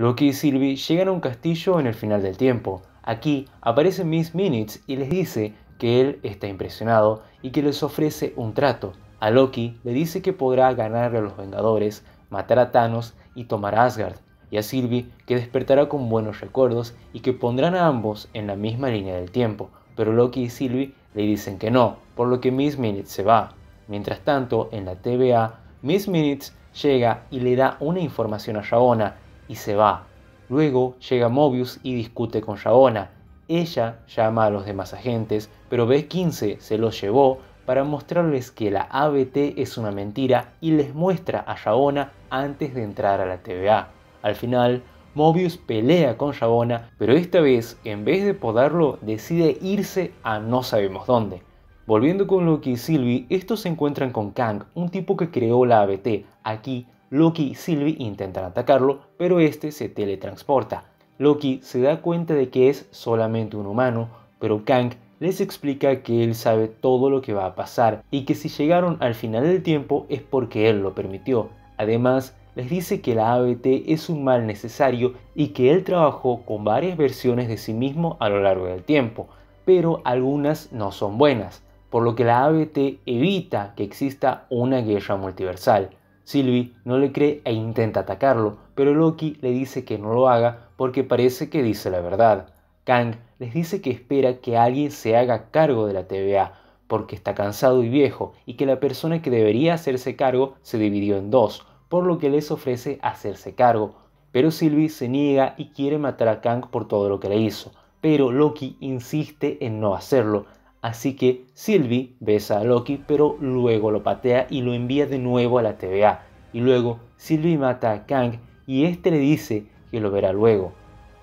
Loki y Sylvie llegan a un castillo en el final del tiempo. Aquí aparece Miss Minutes y les dice que él está impresionado y que les ofrece un trato. A Loki le dice que podrá ganarle a los Vengadores, matar a Thanos y tomar a Asgard, y a Sylvie que despertará con buenos recuerdos y que pondrán a ambos en la misma línea del tiempo, pero Loki y Sylvie le dicen que no, por lo que Miss Minutes se va. Mientras tanto, en la TVA, Miss Minutes llega y le da una información a Shabona y se va. Luego llega Mobius y discute con Shabona. Ella llama a los demás agentes, pero B-15 se los llevó para mostrarles que la ABT es una mentira y les muestra a Shabona antes de entrar a la TVA. Al final, Mobius pelea con Shabona, pero esta vez, en vez de poderlo decide irse a no sabemos dónde. Volviendo con Loki y Sylvie, estos se encuentran con Kang, un tipo que creó la ABT. Aquí Loki y Sylvie intentan atacarlo, pero este se teletransporta. Loki se da cuenta de que es solamente un humano, pero Kang les explica que él sabe todo lo que va a pasar y que si llegaron al final del tiempo es porque él lo permitió. Además, les dice que la ABT es un mal necesario y que él trabajó con varias versiones de sí mismo a lo largo del tiempo, pero algunas no son buenas, por lo que la ABT evita que exista una guerra multiversal. Sylvie no le cree e intenta atacarlo, pero Loki le dice que no lo haga porque parece que dice la verdad. Kang les dice que espera que alguien se haga cargo de la TVA, porque está cansado y viejo, y que la persona que debería hacerse cargo se dividió en dos, por lo que les ofrece hacerse cargo. Pero Sylvie se niega y quiere matar a Kang por todo lo que le hizo, pero Loki insiste en no hacerlo, Así que Sylvie besa a Loki, pero luego lo patea y lo envía de nuevo a la TVA. Y luego Sylvie mata a Kang y este le dice que lo verá luego.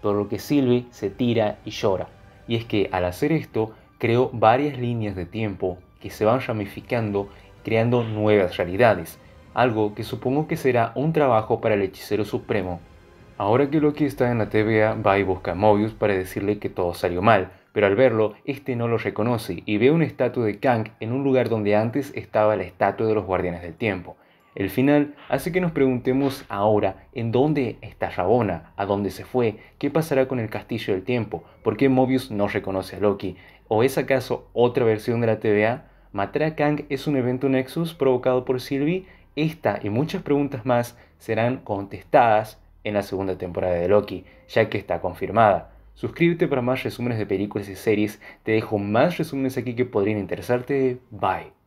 Por lo que Sylvie se tira y llora. Y es que al hacer esto, creó varias líneas de tiempo que se van ramificando, creando nuevas realidades. Algo que supongo que será un trabajo para el hechicero supremo. Ahora que Loki está en la TVA, va y busca a Mobius para decirle que todo salió mal, pero al verlo, este no lo reconoce y ve una estatua de Kang en un lugar donde antes estaba la estatua de los Guardianes del Tiempo. El final hace que nos preguntemos ahora en dónde está Rabona, a dónde se fue, qué pasará con el Castillo del Tiempo, por qué Mobius no reconoce a Loki, o es acaso otra versión de la TVA. Matar a Kang es un evento Nexus provocado por Sylvie. Esta y muchas preguntas más serán contestadas en la segunda temporada de Loki, ya que está confirmada. Suscríbete para más resúmenes de películas y series. Te dejo más resúmenes aquí que podrían interesarte. Bye.